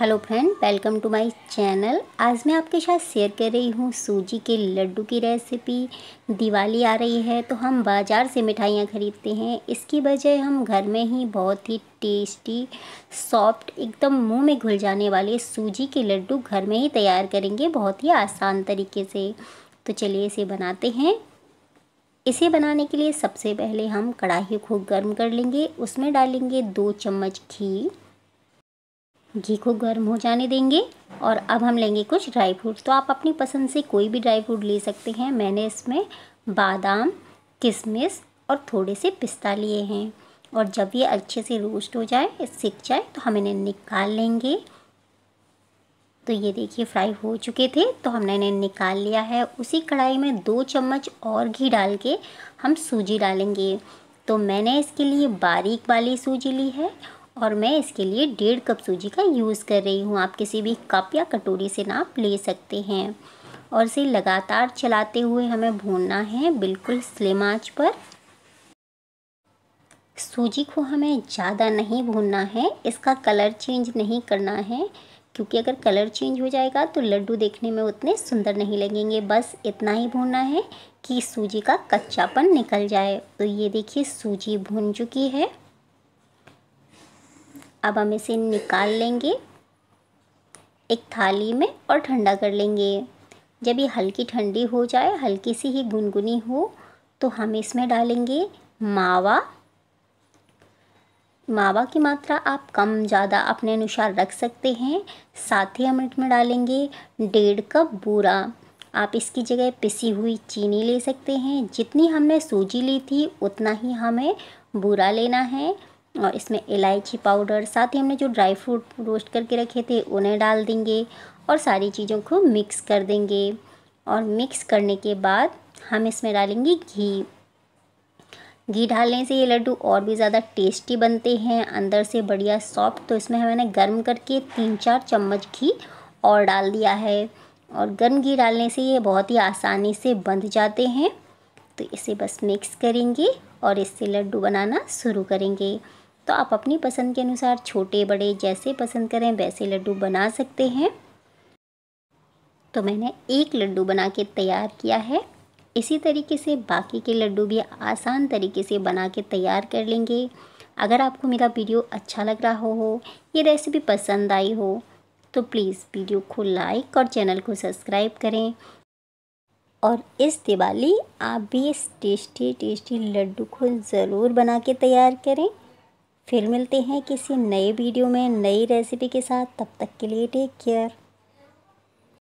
hello friend welcome to my channel आज मैं आपके साथ शेयर कर रही हूँ सूजी के लड्डू की रेसिपी दिवाली आ रही है तो हम बाज़ार से मिठाइयाँ ख़रीदते हैं इसकी बजाय हम घर में ही बहुत ही टेस्टी सॉफ्ट एकदम मुंह में घुल जाने वाले सूजी के लड्डू घर में ही तैयार करेंगे बहुत ही आसान तरीके से तो चलिए इसे बनाते हैं इसे बनाने के लिए सबसे पहले हम कढ़ाई को गर्म कर लेंगे उसमें डालेंगे दो चम्मच घी घी को गर्म हो जाने देंगे और अब हम लेंगे कुछ ड्राई फ्रूट तो आप अपनी पसंद से कोई भी ड्राई फ्रूट ले सकते हैं मैंने इसमें बादाम किशमिश और थोड़े से पिस्ता लिए हैं और जब ये अच्छे से रोस्ट हो जाए सिक जाए तो हम इन्हें निकाल लेंगे तो ये देखिए फ्राई हो चुके थे तो हमने इन्हें निकाल लिया है उसी कढ़ाई में दो चम्मच और घी डाल के हम सूजी डालेंगे तो मैंने इसके लिए बारीक वाली सूजी ली है और मैं इसके लिए डेढ़ कप सूजी का यूज़ कर रही हूँ आप किसी भी कप या कटोरी से नाप ले सकते हैं और इसे लगातार चलाते हुए हमें भूनना है बिल्कुल स्लिम आँच पर सूजी को हमें ज़्यादा नहीं भूनना है इसका कलर चेंज नहीं करना है क्योंकि अगर कलर चेंज हो जाएगा तो लड्डू देखने में उतने सुंदर नहीं लगेंगे बस इतना ही भूनना है कि सूजी का कच्चापन निकल जाए तो ये देखिए सूजी भून चुकी है अब हम इसे निकाल लेंगे एक थाली में और ठंडा कर लेंगे जब ये हल्की ठंडी हो जाए हल्की सी ही गुनगुनी हो तो हम इसमें डालेंगे मावा मावा की मात्रा आप कम ज़्यादा अपने अनुसार रख सकते हैं साथ ही हम इसमें डालेंगे डेढ़ कप बूरा आप इसकी जगह पिसी हुई चीनी ले सकते हैं जितनी हमने सूजी ली थी उतना ही हमें बूरा लेना है और इसमें इलायची पाउडर साथ ही हमने जो ड्राई फ्रूट रोस्ट करके रखे थे उन्हें डाल देंगे और सारी चीज़ों को मिक्स कर देंगे और मिक्स करने के बाद हम इसमें डालेंगे घी घी डालने से ये लड्डू और भी ज़्यादा टेस्टी बनते हैं अंदर से बढ़िया सॉफ्ट तो इसमें मैंने गर्म करके तीन चार चम्मच घी और डाल दिया है और गर्म घी डालने से ये बहुत ही आसानी से बंध जाते हैं तो इसे बस मिक्स करेंगे और इससे लड्डू बनाना शुरू करेंगे तो आप अपनी पसंद के अनुसार छोटे बड़े जैसे पसंद करें वैसे लड्डू बना सकते हैं तो मैंने एक लड्डू बना के तैयार किया है इसी तरीके से बाकी के लड्डू भी आसान तरीके से बना के तैयार कर लेंगे अगर आपको मेरा वीडियो अच्छा लग रहा हो ये रेसिपी पसंद आई हो तो प्लीज़ वीडियो को लाइक और चैनल को सब्सक्राइब करें और इस दिवाली आप भी इस टेस्टी टेस्टी लड्डू को ज़रूर बना के तैयार करें फिर मिलते हैं किसी नए वीडियो में नई रेसिपी के साथ तब तक के लिए टेक केयर